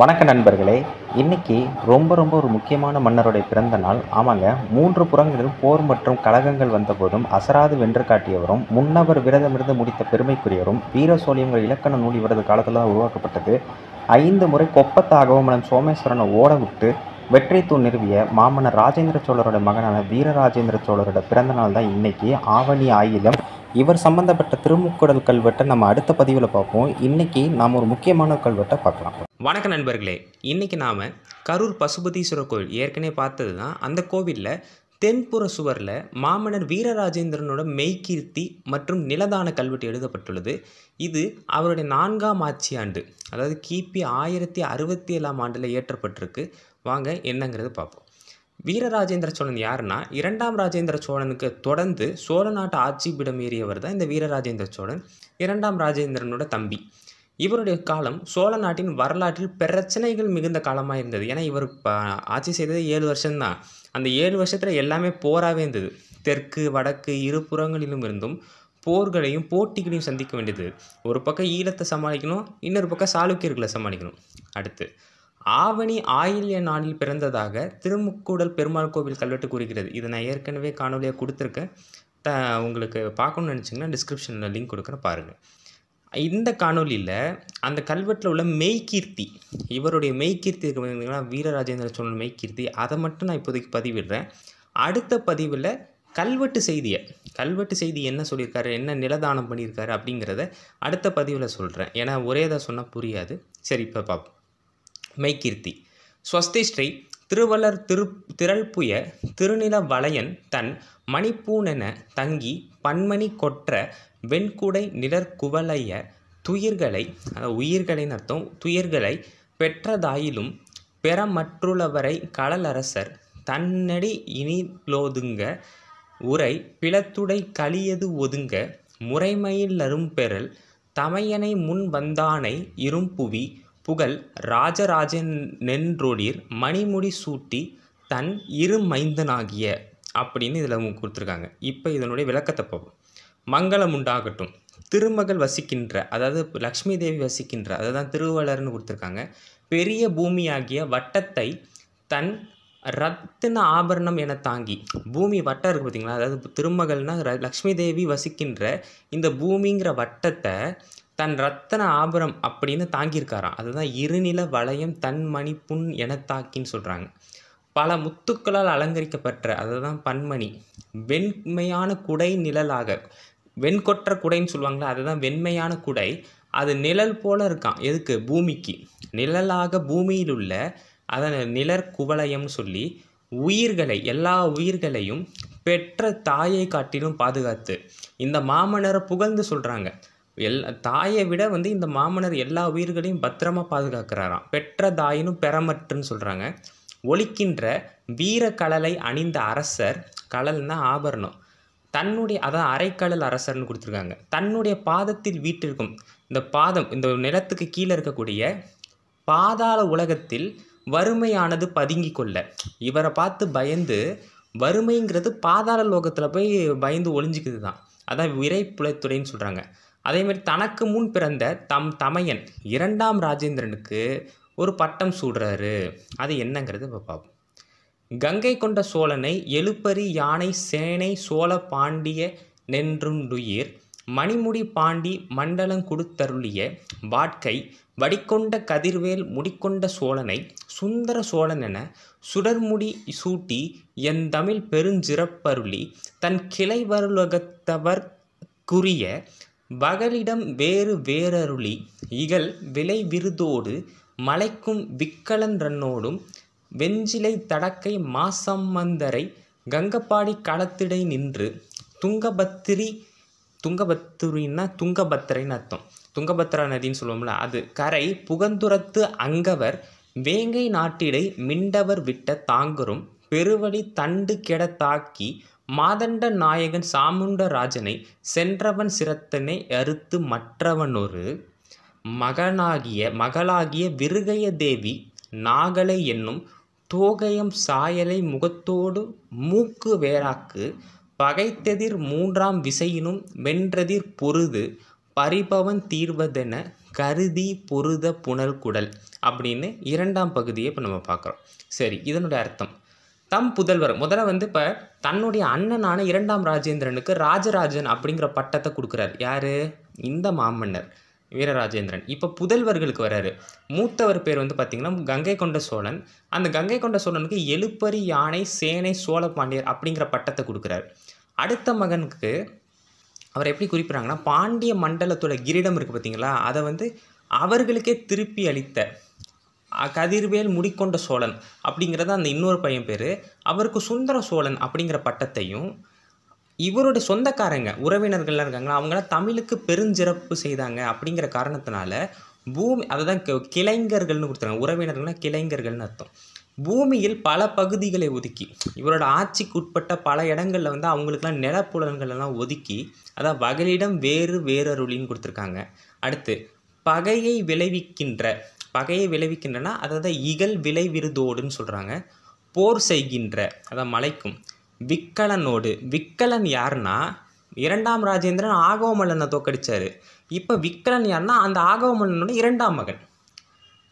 வணக்க நண்பர்களே இன்னைக்கு ரொம்ப ரொம்ப ஒரு முக்கியமான மன்னருடைய பிறந்த நாள் ஆமாங்க மூன்று புறங்களிலும் போர் மற்றும் கழகங்கள் வந்தபோதும் அசராது வென்று காட்டியவரும் முன்னவர் விரதமிருந்து முடித்த பெருமைக்குரியவரும் வீர சோழியங்கள் இலக்கண நூல் இவரது காலத்தில் தான் உருவாக்கப்பட்டது ஐந்து முறை கொப்பத்தாகவும் சோமேஸ்வரனை ஓட விட்டு வெற்றி தூண் நிறுவிய மாமன்னர் ராஜேந்திர சோழரோட மகனான வீரராஜேந்திர சோழரோட பிறந்த நாள் தான் இன்னைக்கு ஆவணி ஆயிலம் இவர் சம்பந்தப்பட்ட திருமுக்குடல் கல்வெட்டை நம்ம அடுத்த பதிவில் பார்ப்போம் இன்றைக்கி நாம் ஒரு முக்கியமான கல்வெட்டை பார்க்கலாம் வணக்க நண்பர்களே இன்றைக்கி நாம் கரூர் பசுபதீஸ்வரர் கோவில் ஏற்கனவே பார்த்தது தான் அந்த கோவிலில் தென்புற சுவரில் மாமன்னர் வீரராஜேந்திரனோட மெய்கீர்த்தி மற்றும் நிலதான கல்வெட்டு எழுதப்பட்டுள்ளது இது அவருடைய நான்காம் ஆட்சி ஆண்டு அதாவது கிபி ஆயிரத்தி அறுபத்தி ஏழாம் ஆண்டில் ஏற்றப்பட்டிருக்கு வாங்க என்னங்கிறது பார்ப்போம் வீரராஜேந்திர சோழன் யாருன்னா இரண்டாம் ராஜேந்திர சோழனுக்கு தொடர்ந்து சோழ நாட்டு ஆட்சி ஏறியவர் தான் இந்த வீரராஜேந்திர சோழன் இரண்டாம் ராஜேந்திரனோட தம்பி இவருடைய காலம் சோழ நாட்டின் வரலாற்றில் பிரச்சனைகள் மிகுந்த காலமாக இருந்தது ஏன்னா இவர் ஆட்சி செய்தது ஏழு வருஷம்தான் அந்த ஏழு வருஷத்தில் எல்லாமே போராகவே இருந்தது தெற்கு வடக்கு இரு புறங்களிலும் இருந்தும் போர்களையும் போட்டிகளையும் சந்திக்க வேண்டியது ஒரு பக்கம் ஈழத்தை சமாளிக்கணும் இன்னொரு பக்கம் சாளுக்கியர்களை சமாளிக்கணும் அடுத்து ஆவணி ஆயில்ய நாளில் பிறந்ததாக திருமுக்கூடல் பெருமாள் கோவில் கல்வெட்டு கூறுகிறது இதை நான் ஏற்கனவே காணொலியாக கொடுத்துருக்கேன் த உங்களுக்கு பார்க்கணும்னு நினச்சிங்கன்னா டிஸ்கிரிப்ஷனில் லிங்க் கொடுக்குறேன் பாருங்கள் இந்த காணொலியில் அந்த கல்வெட்டில் உள்ள மெய்கீர்த்தி இவருடைய மெய்கீர்த்தி இருக்கிறீங்களா வீரராஜேந்திர சோழன் மெய்கீர்த்தி அதை மட்டும் நான் இப்போதைக்கு பதிவிடுறேன் அடுத்த பதிவில் கல்வெட்டு செய்தியை கல்வெட்டு செய்தி என்ன சொல்லியிருக்காரு என்ன நிலதானம் பண்ணியிருக்காரு அப்படிங்கிறத அடுத்த பதிவில் சொல்கிறேன் ஏன்னா ஒரே தான் சொன்னால் புரியாது சரி இப்போ பார்ப்போம் மெய்கீர்த்தி ஸ்வஸ்தி ஸ்ரீ திருவள்ளர் திரு திரள்புய திருநில வளையன் தன் மணிப்பூனென தங்கி பன்மணி கொற்ற வெண்குடை நிழற்குவலைய துயிர்களை உயிர்களின் அர்த்தம் துயிர்களை பெற்றதாயிலும் பெறமற்றுள்ளவரை கடலரசர் தன்னடி இனிலோதுங்க உரை பிளத்துடை களியது ஒதுங்க முறைமையில் அரும்பெறல் தமையனை முன் வந்தானை இரும்புவி புகழ் ராஜராஜனென்றொடீர் மணிமுடி சூட்டி தன் இரு மைந்தனாகிய அப்படின்னு இதில் கொடுத்துருக்காங்க இப்போ இதனுடைய விளக்கத்தை போகும் மங்களம் உண்டாகட்டும் திருமகள் வசிக்கின்ற அதாவது லக்ஷ்மி தேவி வசிக்கின்ற அதை தான் திருவள்ளர்னு கொடுத்துருக்காங்க பெரிய பூமியாகிய வட்டத்தை தன் ரத்தின ஆபரணம் என தாங்கி பூமி வட்டம் இருக்குது பார்த்திங்களா அதாவது திருமகள்னா லக்ஷ்மி தேவி வசிக்கின்ற இந்த பூமிங்கிற வட்டத்தை தன் ரத்தன ஆபரம் அப்படின்னு தாங்கியிருக்காராம் அதுதான் இருநில வளையம் தன் மணி புண் என தாக்கின்னு சொல்கிறாங்க பல முத்துக்களால் அலங்கரிக்கப்பட்ட அதுதான் பன்மணி வெண்மையான குடை நிழலாக வெண்கொற்ற குடைன்னு சொல்லுவாங்களே அதுதான் வெண்மையான குடை அது நிழல் போல இருக்கான் எதுக்கு பூமிக்கு நிழலாக பூமியில் உள்ள அதன் நிழற் குவளையம்னு சொல்லி உயிர்களை எல்லா உயிர்களையும் பெற்ற தாயை காட்டிலும் பாதுகாத்து இந்த மாமனரை புகழ்ந்து சொல்கிறாங்க எல் தாயை விட வந்து இந்த மாமனர் எல்லா உயிர்களையும் பத்திரமா பாதுகாக்கிறாராம் பெற்ற தாயினும் பெறமற்றுன்னு சொல்கிறாங்க ஒழிக்கின்ற வீர கலலை அணிந்த அரசர் கலல்னா ஆபரணம் தன்னுடைய அதான் அரைக்கடல் அரசர்னு கொடுத்துருக்காங்க தன்னுடைய பாதத்தில் வீட்டிற்கும் இந்த பாதம் இந்த நிலத்துக்கு கீழே இருக்கக்கூடிய பாதாள உலகத்தில் வறுமையானது பதுங்கி கொள்ள இவரை பார்த்து பயந்து வறுமைங்கிறது பாதாள லோகத்தில் போய் பயந்து ஒளிஞ்சிக்குது தான் அதான் விரைப்புலத்துறைன்னு சொல்கிறாங்க அதேமாரி தனக்கு முன் பிறந்த தம் தமையன் இரண்டாம் ராஜேந்திரனுக்கு ஒரு பட்டம் சூடுறாரு அது என்னங்கிறது இப்போ பார்ப்போம் கங்கை கொண்ட சோழனை எழுப்பரி யானை சேனை சோழ பாண்டிய நென்றுண்டுயிர் மணிமுடி பாண்டி மண்டலம் கொடுத்தருளிய வாட்கை வடிகொண்ட கதிர்வேல் முடிக்கொண்ட சோழனை சுந்தர சோழன் என சுடர்முடி சூட்டி என் தமிழ் பெருஞ்சிறப்பருளி தன் கிளை வருலகத்தவர் குறிய பகலிடம் வேறு வேறருளி இகல் விலை விருதோடு மலைக்கும் விக்கலன் ரன்னோடும் வெஞ்சிலை தடக்கை மாசம்மந்தரை கங்கப்பாடி களத்திடை நின்று துங்கபத்திரி துங்கபத்திரின்னா துங்கபத்திரைன்னு அர்த்தம் துங்கபத்ரா நதின்னு சொல்லுவோம்ல அது கரை புகந்துரத்து அங்கவர் வேங்கை நாட்டிடை மிண்டவர் விட்ட தாங்குறும் பெருவழி தண்டு கெட தாக்கி மாதண்ட நாயகன் சாமுண்டராஜனை சென்றவன் சிரத்தனை அறுத்து மற்றவனொரு மகனாகிய மகளாகிய விருகைய தேவி நாகலை என்னும் தோகையம் சாயலை முகத்தோடு மூக்கு வேராக்கு பகைத்ததிர் மூன்றாம் விசையினும் வென்றதிர் பொருது பரிபவன் தீர்வதென கருதி பொருத புனல் குடல் அப்படின்னு இரண்டாம் பகுதியை இப்போ நம்ம பார்க்குறோம் சரி இதனுடைய அர்த்தம் தம் புதல்வர் முதல்ல வந்து இப்போ தன்னுடைய அண்ணனான இரண்டாம் ராஜேந்திரனுக்கு ராஜராஜன் அப்படிங்கிற பட்டத்தை கொடுக்குறாரு யார் இந்த மாமன்னர் வீரராஜேந்திரன் இப்போ புதல்வர்களுக்கு வர்றாரு மூத்தவர் பேர் வந்து பார்த்திங்கன்னா கங்கை கொண்ட சோழன் அந்த கங்கை கொண்ட சோழனுக்கு எழுப்பரி யானை சேனை சோழ பாண்டியர் அப்படிங்கிற பட்டத்தை கொடுக்குறாரு அடுத்த மகனுக்கு அவர் எப்படி குறிப்பிட்றாங்கன்னா பாண்டிய மண்டலத்தோட கிரீடம் இருக்குது பார்த்திங்களா அதை வந்து அவர்களுக்கே திருப்பி அளித்த கதிர்வேல் முடிக்கொண்ட சோழன் அப்படிங்கிறது அந்த இன்னொரு பையன் பேர் அவருக்கு சுந்தர சோழன் அப்படிங்கிற பட்டத்தையும் இவருடைய சொந்தக்காரங்க உறவினர்கள்லாம் இருக்காங்களா அவங்களாம் தமிழுக்கு பெருஞ்சிறப்பு செய்தாங்க அப்படிங்கிற காரணத்தினால பூமி அதை தான் கிளைஞர்கள்னு கொடுத்துருக்காங்க உறவினர்கள்லாம் கிளைஞர்கள்னு அர்த்தம் பூமியில் பல பகுதிகளை ஒதுக்கி இவரோட ஆட்சிக்கு உட்பட்ட பல இடங்களில் வந்து அவங்களுக்குலாம் நிலப்புலன்களெல்லாம் ஒதுக்கி அதான் வகலிடம் வேறு வேறருளின்னு கொடுத்துருக்காங்க அடுத்து பகையை விளைவிக்கின்ற பகையை விளைவிக்கின்றன அதாவது இகல் விளை விருதோடுன்னு சொல்கிறாங்க போர் செய்கின்ற அதான் மலைக்கும் விக்கலனோடு விக்கலன் யாருன்னா இரண்டாம் ராஜேந்திரன் ஆகவமல்லனை தோக்கடித்தார் இப்போ விக்கலன் யாருன்னா அந்த ஆகவமல்லனோட இரண்டாம் மகன்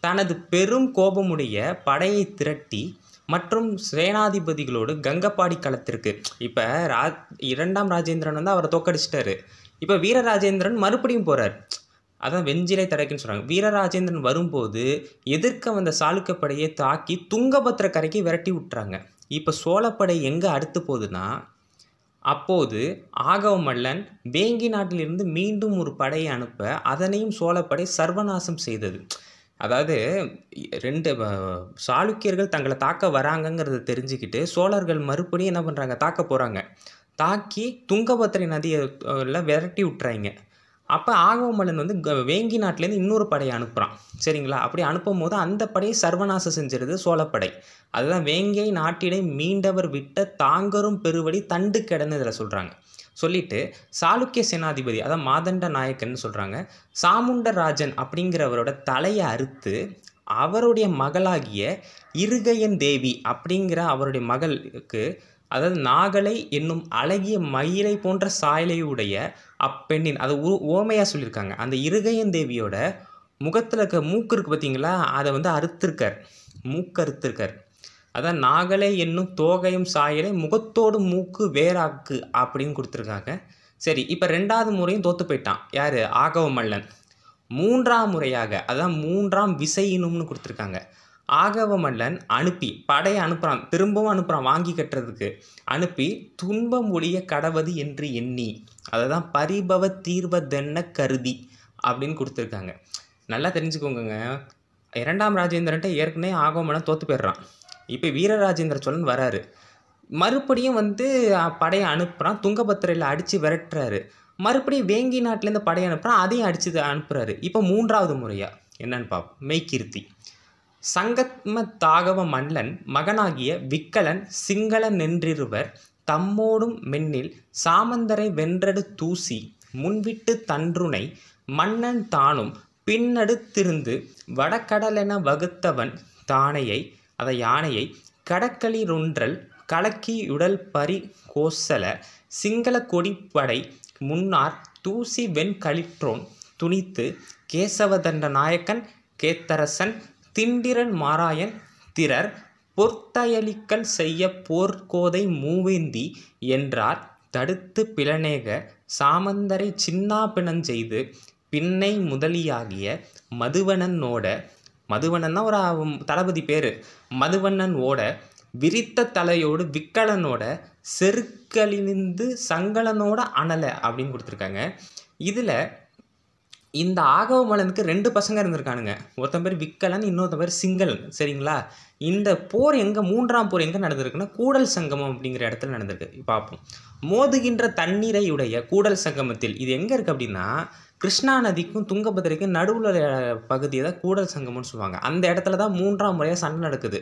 தனது பெரும் கோபமுடைய படையை திரட்டி மற்றும் சேனாதிபதிகளோடு கங்கப்பாடி களத்திற்கு இப்போ ரா இரண்டாம் ராஜேந்திரன் வந்து அவரை தோக்கடிச்சிட்டாரு இப்போ வீரராஜேந்திரன் மறுபடியும் போகிறார் அதான் வெஞ்சிலை தடைக்குன்னு சொல்கிறாங்க வீரராஜேந்திரன் வரும்போது எதிர்க்க வந்த சாளுக்கப்படையை தாக்கி துங்கபத்திர கரைக்கு விரட்டி விட்டுறாங்க இப்போ சோழப்படை எங்கே அடுத்து போகுதுன்னா அப்போது ஆகவ மல்லன் வேங்கி நாட்டிலிருந்து மீண்டும் ஒரு படையை அனுப்ப அதனையும் சோழப்படை சர்வநாசம் செய்தது அதாவது ரெண்டு சாளுக்கியர்கள் தங்களை தாக்க வராங்கங்கிறத தெரிஞ்சுக்கிட்டு சோழர்கள் மறுபடியும் என்ன பண்ணுறாங்க தாக்க போகிறாங்க தாக்கி துங்கபத்திரை நதியை விரட்டி விட்டுறாங்க அப்போ ஆகவமலன் வந்து வேங்கி நாட்டிலேருந்து இன்னொரு படையை அனுப்புகிறான் சரிங்களா அப்படி அனுப்பும் போது அந்த படையை சர்வநாசம் செஞ்சிருது சோழப்படை அதுதான் வேங்கை நாட்டிடை மீண்டவர் விட்ட தாங்கரும் பெருவடி தண்டு கிடந்து இதில் சொல்கிறாங்க சொல்லிட்டு சாளுக்கிய சேனாதிபதி அதான் மாதண்ட நாயக்கன் சொல்கிறாங்க சாமுண்டராஜன் அப்படிங்கிறவரோட தலையை அறுத்து அவருடைய மகளாகிய இருகையன் தேவி அப்படிங்கிற அவருடைய மகளுக்கு அதாவது நாகலை என்னும் அழகிய மயிலை போன்ற சாயலையுடைய அப்பெண்ணின் அது ஓமையாக சொல்லியிருக்காங்க அந்த இருகையன் தேவியோட முகத்தில் இருக்க மூக்கு இருக்குது பார்த்தீங்களா அதை வந்து அறுத்திருக்கார் மூக்கு அறுத்திருக்கார் அதான் நாகலே என்னும் தோகையும் சாயலே முகத்தோடு மூக்கு வேறாக்கு அப்படின்னு கொடுத்துருக்காங்க சரி இப்போ ரெண்டாவது முறையும் தோற்று போயிட்டான் யார் ஆகவ மல்லன் மூன்றாம் முறையாக அதான் மூன்றாம் விசையினும்னு கொடுத்துருக்காங்க ஆகவமல்லன் அனுப்பி படையை அனுப்புகிறான் திரும்பவும் அனுப்புகிறான் வாங்கி கட்டுறதுக்கு அனுப்பி துன்பம் ஒழிய கடவது என்று எண்ணி அதை தான் பரிபவ தீர்வதென்ன கருதி அப்படின்னு கொடுத்துருக்காங்க நல்லா தெரிஞ்சுக்கோங்க இரண்டாம் ராஜேந்திரன்ட்ட ஏற்கனவே ஆகவமல்லன் தோற்று போயிடுறான் இப்போ வீரராஜேந்திர சோழன் வராரு மறுபடியும் வந்து படையை அனுப்புகிறான் துங்கபத்திரையில் அடித்து விரட்டுறாரு மறுபடியும் வேங்கி நாட்டிலேருந்து படையை அனுப்புகிறான் அதையும் அடித்து அனுப்புகிறாரு இப்போ மூன்றாவது முறையாக என்னன்னு பார்ப்போம் மெய்கிருத்தி சங்கத்மதாகவ மன்னன் மகனாகிய விக்கலன் நின்றிருவர் தம்மோடும் மென்னில் சாமந்தரை வென்றடு தூசி முன்விட்டு தன்றுனை மன்னன் தானும் பின்னடுத்திருந்து வடக்கடலென வகுத்தவன் தானையை அதை யானையை கடக்களிரொன்றல் கலக்கியுடல் பரி கோசல சிங்கள கொடிப்படை முன்னார் தூசி வெண்கழிற்றோன் துணித்து கேசவதண்ட நாயக்கன் கேத்தரசன் திண்டிரன் மாராயன் திறர் பொற்தயலிக்கல் செய்ய போர்க்கோதை மூவேந்தி என்றார் தடுத்து பிளநேக சாமந்தரை சின்னா பிணஞ்செய்து பின்னை முதலியாகிய மதுவணனோட மதுவனன்னா ஒரு தளபதி பேர் மதுவண்ணன் ஓட விரித்த தலையோடு விக்கலனோட செருக்கலினிந்து சங்கலனோட அணலை அப்படின்னு கொடுத்துருக்காங்க இதில் இந்த ஆகவ மலனுக்கு ரெண்டு பசங்க இருந்திருக்கானுங்க ஒருத்தன் பேர் விக்கலன் இன்னொருத்தன் பேர் சிங்களன் சரிங்களா இந்த போர் எங்கே மூன்றாம் போர் எங்கே நடந்திருக்குன்னா கூடல் சங்கமம் அப்படிங்கிற இடத்துல நடந்திருக்கு பார்ப்போம் மோதுகின்ற தண்ணீரை உடைய கூடல் சங்கமத்தில் இது எங்கே இருக்குது அப்படின்னா கிருஷ்ணா நதிக்கும் துங்கபத்திரைக்கும் நடுவில் பகுதியை தான் கூடல் சங்கமம்னு சொல்லுவாங்க அந்த இடத்துல தான் மூன்றாம் முறையாக சண்டை நடக்குது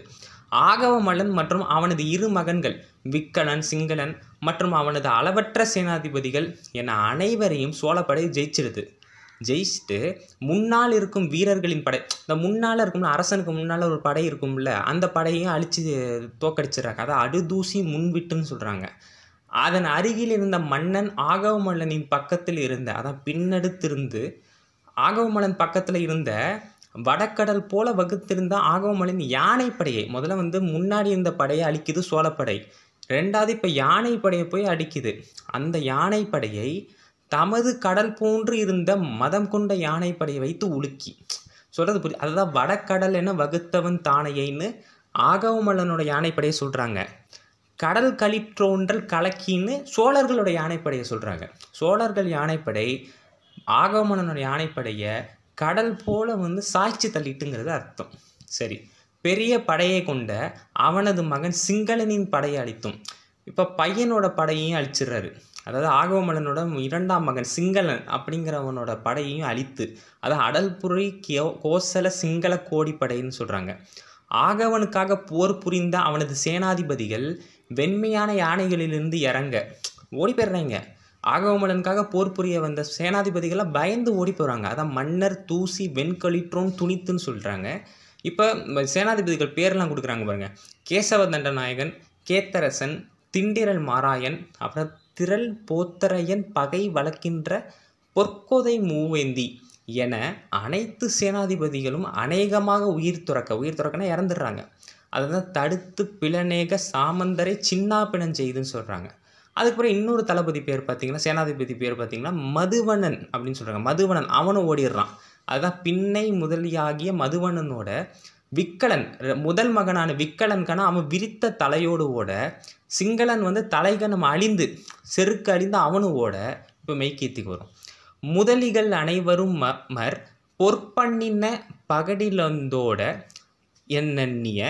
ஆகவமலன் மற்றும் அவனது இரு மகன்கள் விக்கலன் சிங்களன் மற்றும் அவனது அளவற்ற சேனாதிபதிகள் என அனைவரையும் சோழப்படை ஜெயிச்சிருது ஜெயிச்சுட்டு முன்னால் இருக்கும் வீரர்களின் படை இந்த முன்னால் இருக்கும்ல அரசனுக்கு முன்னால் ஒரு படை இருக்கும்ல அந்த படையை அழித்து தோக்கடிச்சிடுறாங்க அதை அடுதூசி முன்விட்டுன்னு சொல்கிறாங்க அதன் அருகில் இருந்த மன்னன் ஆகவமல்லனின் பக்கத்தில் இருந்த அதான் பின்னெடுத்திருந்து ஆகவமலன் பக்கத்தில் இருந்த வடக்கடல் போல வகுத்திருந்த ஆகவமலன் படையை முதல்ல வந்து முன்னாடி இருந்த படையை அழிக்குது சோழப்படை ரெண்டாவது இப்போ யானை படையை போய் அடிக்குது அந்த யானை படையை தமது கடல் போன்று இருந்த மதம் கொண்ட யானைப்படையை வைத்து உலுக்கி சொல்கிறது புரிய அதுதான் வடக்கடல் என வகுத்தவன் தானையைன்னு ஆகவமல்லனோட யானைப்படையை சொல்கிறாங்க கடல் களிற்றோன்றல் கலக்கின்னு சோழர்களோட யானைப்படையை சொல்கிறாங்க சோழர்கள் யானைப்படை ஆகவமன்னனோட யானைப்படையை கடல் போல வந்து சாய்ச்சி தள்ளிட்டுங்கிறது அர்த்தம் சரி பெரிய படையை கொண்ட அவனது மகன் சிங்களனின் படையை அழித்தும் இப்போ பையனோட படையையும் அழிச்சிடுறாரு அதாவது ஆகவமலனோட இரண்டாம் மகன் சிங்களன் அப்படிங்கிறவனோட படையையும் அழித்து அதை அடல்புரி கியோ கோசல சிங்கள கோடிப்படைன்னு சொல்கிறாங்க ஆகவனுக்காக போர் புரிந்த அவனது சேனாதிபதிகள் வெண்மையான யானைகளிலிருந்து இறங்க ஓடி போயிடுறாங்க ஆகவமலனுக்காக போர் புரிய வந்த சேனாதிபதிகளாக பயந்து ஓடி போகிறாங்க அதான் மன்னர் தூசி வெண்களிற்றோன் துணித்துன்னு சொல்கிறாங்க இப்போ சேனாதிபதிகள் பேரெலாம் கொடுக்குறாங்க பாருங்கள் கேசவ தண்டநாயகன் கேத்தரசன் திண்டிரல் மாராயன் அப்புறம் திரள் போத்தரையன் பகை வளர்க்கின்ற பொற்கோதை மூவேந்தி என அனைத்து சேனாதிபதிகளும் அநேகமாக உயிர் துறக்க உயிர் துறக்கனா இறந்துடுறாங்க அதை தான் தடுத்து பிளநேக சாமந்தரை சின்னா பிணஞ்செய்துன்னு சொல்கிறாங்க அதுக்கப்புறம் இன்னொரு தளபதி பேர் பார்த்தீங்கன்னா சேனாதிபதி பேர் பார்த்தீங்கன்னா மதுவணன் அப்படின்னு சொல்கிறாங்க மதுவணன் அவனும் ஓடிடுறான் அதுதான் பின்னை முதலியாகிய மதுவணனோட விக்கலன் முதல் மகனான விக்கலன்கனா அவன் விரித்த தலையோடு ஓட சிங்களன் வந்து தலைகனம் அழிந்து செருக்கு அழிந்து அவனும் ஓட இப்போ மெய்கீர்த்திக்கு வரும் முதலிகள் அனைவரும் ம மர் பொற்பண்ணின பகடிலந்தோட என்னிய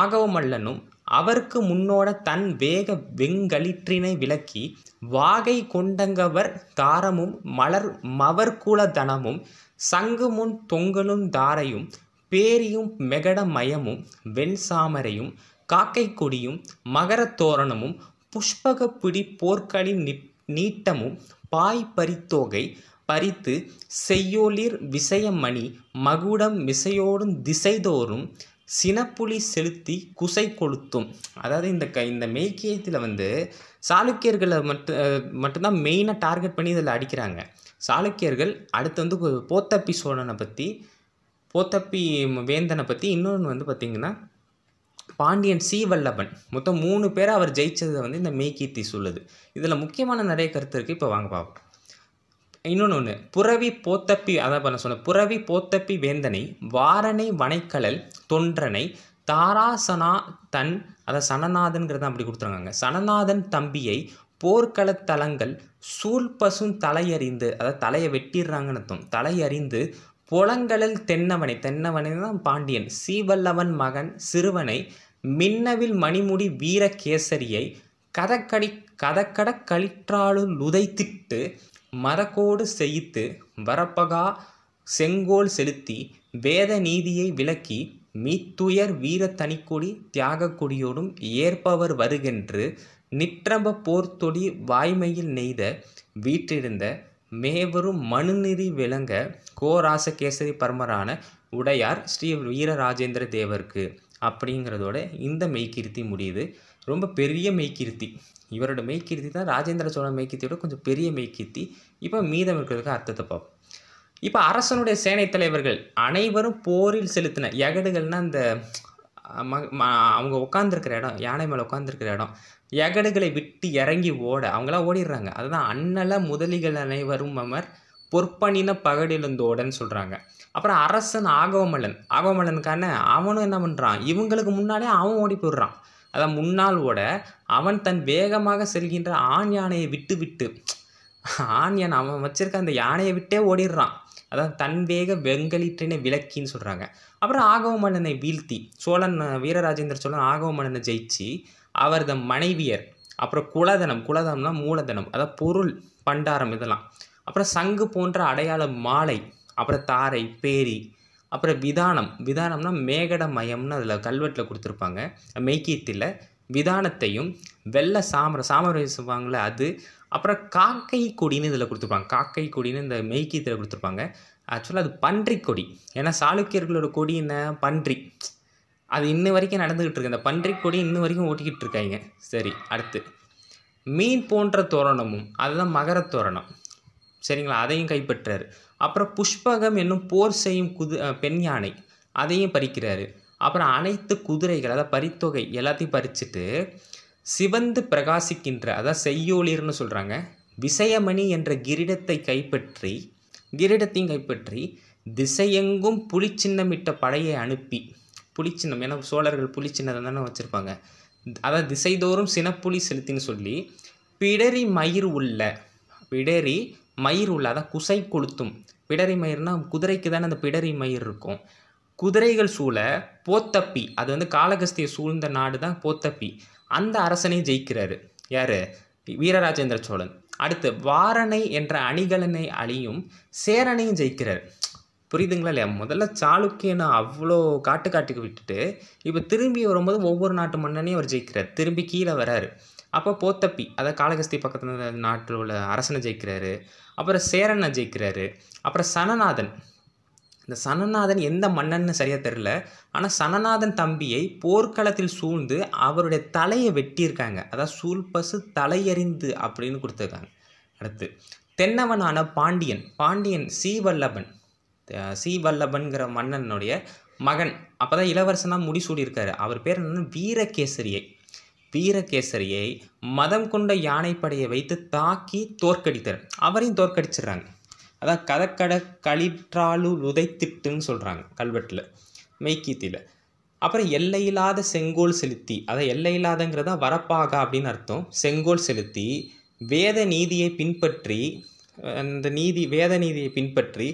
ஆகவமல்லனும் அவருக்கு முன்னோட தன் வேக வெங்களிற்றினை விளக்கி வாகை கொண்டங்கவர் தாரமும் மலர் மவர்குல தனமும் சங்கு முன் தொங்கலும் தாரையும் பேரியும் மெகட மயமும் வெண்சாமரையும் காக்கை கொடியும் மகரத் தோரணமும் புஷ்பகப்பிடி போர்க்களி நீட்டமும் பாய் பரித்தோகை பறித்து செய்யோளிர் விசயமணி மகுடம் விசையோடும் திசைதோறும் சினப்புலி செலுத்தி குசை கொளுத்தும் அதாவது இந்த க இந்த மேய்க்கியத்தில் வந்து சாளுக்கியர்களை மட்டும் மட்டும்தான் மெயினாக டார்கெட் பண்ணி இதில் அடிக்கிறாங்க சாளுக்கியர்கள் அடுத்து வந்து போத்தப்பி சோழனை பற்றி போத்தப்பி வேந்தனை பற்றி இன்னொன்று வந்து பார்த்திங்கன்னா பாண்டியன் சி வல்லபன் மொத்தம் மூணு பேரை அவர் ஜெயித்ததை வந்து இந்த மெய்கீர்த்தி சொல்லுது இதில் முக்கியமான நிறைய கருத்து இருக்குது இப்போ வாங்க பார்ப்போம் இன்னொன்று ஒன்று புறவி போத்தப்பி அதான் பண்ண சொன்னேன் புறவி போத்தப்பி வேந்தனை வாரணை வனைக்கலல் தொன்றனை தாராசனா தன் அதை சனநாதன்கிறத அப்படி கொடுத்துருக்காங்க சனநாதன் தம்பியை போர்க்களத்தலங்கள் சூழ்பசும் தலையறிந்து அதாவது தலையை வெட்டிடுறாங்கன்னு அர்த்தம் தலையறிந்து புலங்களில் தென்னவனை தென்னவனை தான் பாண்டியன் சீவல்லவன் மகன் சிறுவனை மின்னவில் மணிமுடி வீரகேசரியை கதக்கடி கதக்கட கலிற்றாளுள் உதைத்திட்டு மதக்கோடு செய்து வரப்பகா செங்கோல் செலுத்தி வேத நீதியை விளக்கி மீத்துயர் வீரத்தனிக்கொடி தியாக கொடியோடும் ஏற்பவர் வருகென்று நிற்றம்ப போர்த்தொடி வாய்மையில் நெய்த வீற்றிருந்த மேவரும் மனுநிதி விளங்க கோ ராசகேசரி பரமரான உடையார் ஸ்ரீ வீரராஜேந்திர தேவருக்கு அப்படிங்கிறதோட இந்த மெய்கிருத்தி முடியுது ரொம்ப பெரிய மெய்கிருத்தி இவரோட மெய்கிருத்தி தான் ராஜேந்திர சோழ மெய்கிருத்தியோட கொஞ்சம் பெரிய மெய்கிருத்தி இப்போ மீதம் இருக்கிறதுக்கு அர்த்தத்தை பார்ப்போம் இப்போ அரசனுடைய சேனைத் தலைவர்கள் அனைவரும் போரில் செலுத்தின எகடுகள்னால் அந்த அவங்க உட்காந்துருக்கிற இடம் யானை மேலே உட்காந்துருக்கிற இடம் எகடுகளை விட்டு இறங்கி ஓட அவங்களாம் ஓடிடுறாங்க அதுதான் அன்னல முதலிகள் அனைவரும் அமர் பொற்பணின பகடிலிருந்தோடன்னு சொல்கிறாங்க அப்புறம் அரசன் ஆகவமல்லன் ஆகவமல்லனுக்கான அவனும் என்ன பண்ணுறான் இவங்களுக்கு முன்னாலே அவன் ஓடி போடுறான் அதான் முன்னால் ஓட அவன் தன் வேகமாக செல்கின்ற ஆண் யானையை விட்டு விட்டு ஆண் யானை அவன் வச்சிருக்க அந்த யானையை விட்டே ஓடிடுறான் அதான் தன் வேக வெங்கலிற்றினை விளக்கின்னு சொல்கிறாங்க அப்புறம் ஆகவ மன்னனை வீழ்த்தி சோழன் வீரராஜேந்திர சோழன் ஆகவ மன்னனை ஜெயிச்சு அவரது மனைவியர் அப்புறம் குலதனம் குலதனம்னா மூலதனம் அதாவது பொருள் பண்டாரம் இதெல்லாம் அப்புறம் சங்கு போன்ற அடையாள மாலை அப்புறம் தாரை பேரி அப்புறம் விதானம் விதானம்னா மேகடமயம்னு அதில் கல்வெட்டில் கொடுத்துருப்பாங்க மெய்க்கீத்தில் விதானத்தையும் வெள்ளை சாமரம் சாமரம் வீசுவாங்களே அது அப்புறம் காக்கை கொடின்னு இதில் கொடுத்துருப்பாங்க காக்கை கொடின்னு இந்த மெய்க்கு இதில் கொடுத்துருப்பாங்க ஆக்சுவலாக அது பன்றி கொடி ஏன்னா சாளுக்கியர்களோட கொடி என்ன பன்றி அது இன்ன வரைக்கும் நடந்துக்கிட்டு இருக்கு அந்த பன்றி கொடி இன்ன வரைக்கும் ஓட்டிக்கிட்டு இருக்காங்க சரி அடுத்து மீன் போன்ற தோரணமும் அதுதான் மகர தோரணம் சரிங்களா அதையும் கைப்பற்றார் அப்புறம் புஷ்பகம் என்னும் போர் செய்யும் குது பெண் யானை அதையும் பறிக்கிறாரு அப்புறம் அனைத்து குதிரைகள் அதாவது பரித்தொகை எல்லாத்தையும் பறிச்சுட்டு சிவந்து பிரகாசிக்கின்ற அதான் செய்யோளிர்னு சொல்கிறாங்க விசயமணி என்ற கிரீடத்தை கைப்பற்றி கிரீடத்தையும் கைப்பற்றி திசையெங்கும் புலிச்சின்னமிட்ட படையை அனுப்பி புலிச்சின்னம் ஏன்னா சோழர்கள் புலிச்சின்னதை தானே வச்சுருப்பாங்க அதாவது திசைதோறும் சினப்புலி செலுத்தின்னு சொல்லி பிடரி மயிர் உள்ள பிடரி மயிர் உள்ள அதான் குசை கொளுத்தும் பிடரி மயிர்னால் குதிரைக்கு தானே அந்த பிடரி மயிர் இருக்கும் குதிரைகள் சூழ போத்தப்பி அது வந்து காலகஸ்தியை சூழ்ந்த நாடு தான் போத்தப்பி அந்த அரசனை ஜெயிக்கிறாரு யார் வீரராஜேந்திர சோழன் அடுத்து வாரணை என்ற அணிகலனை அழியும் சேரனையும் ஜெயிக்கிறார் புரியுதுங்களா இல்லையா முதல்ல சாளுக்கியனை அவ்வளோ காட்டு காட்டுக்கு விட்டுட்டு இப்போ திரும்பி வரும்போது ஒவ்வொரு நாட்டு மன்னனையும் அவர் ஜெயிக்கிறார் திரும்பி கீழே வராரு அப்போ போத்தப்பி அதாவது காலகஸ்தி பக்கத்தில் நாட்டில் உள்ள அரசனை ஜெயிக்கிறாரு அப்புறம் சேரனை ஜெயிக்கிறாரு அப்புறம் சனநாதன் இந்த சனநாதன் எந்த மன்னன்னு சரியாக தெரில ஆனால் சனநாதன் தம்பியை போர்க்களத்தில் சூழ்ந்து அவருடைய தலையை வெட்டியிருக்காங்க அதாவது சூழ்பசு தலையறிந்து அப்படின்னு கொடுத்துருக்காங்க அடுத்து தென்னவனான பாண்டியன் பாண்டியன் சீவல்லபன் சீவல்லபன்கிற மன்னனுடைய மகன் அப்போ தான் இளவரசனாக முடிசூடியிருக்காரு அவர் பேர் என்னென்னு வீரகேசரியை வீரகேசரியை மதம் கொண்ட யானைப்படையை வைத்து தாக்கி தோற்கடித்தார் அவரையும் தோற்கடிச்சிடுறாங்க அதான் கதக்கட களிற்றாலு நுதைத்திட்டுன்னு சொல்கிறாங்க கல்வெட்டில் மெய்க்கீத்தியில் அப்புறம் எல்லையில்லாத செங்கோல் செலுத்தி அதான் எல்லையில்லாதங்கிறது வரப்பாகா அப்படின்னு அர்த்தம் செங்கோல் செலுத்தி வேத நீதியை பின்பற்றி அந்த நீதி வேத நீதியை பின்பற்றி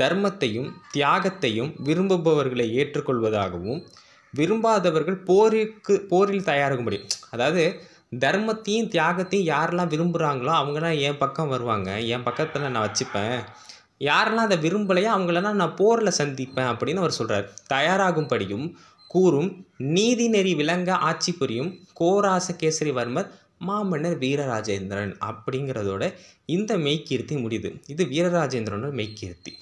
தர்மத்தையும் தியாகத்தையும் விரும்புபவர்களை ஏற்றுக்கொள்வதாகவும் விரும்பாதவர்கள் போருக்கு போரில் முடியும் அதாவது தர்மத்தையும் தியாகத்தையும் யாரெல்லாம் விரும்புகிறாங்களோ அவங்களாம் என் பக்கம் வருவாங்க என் பக்கத்தில் நான் வச்சுப்பேன் யாரெல்லாம் அதை விரும்பலையோ அவங்களெல்லாம் நான் போரில் சந்திப்பேன் அப்படின்னு அவர் சொல்கிறார் தயாராகும்படியும் கூறும் நீதி நெறி விளங்க ஆட்சி புரியும் கோராச கேசரிவர்மர் மாமன்னர் வீரராஜேந்திரன் அப்படிங்கிறதோட இந்த மெய்க்கீர்த்தி முடியுது இது வீரராஜேந்திரனோட மெய்க்கீர்த்தி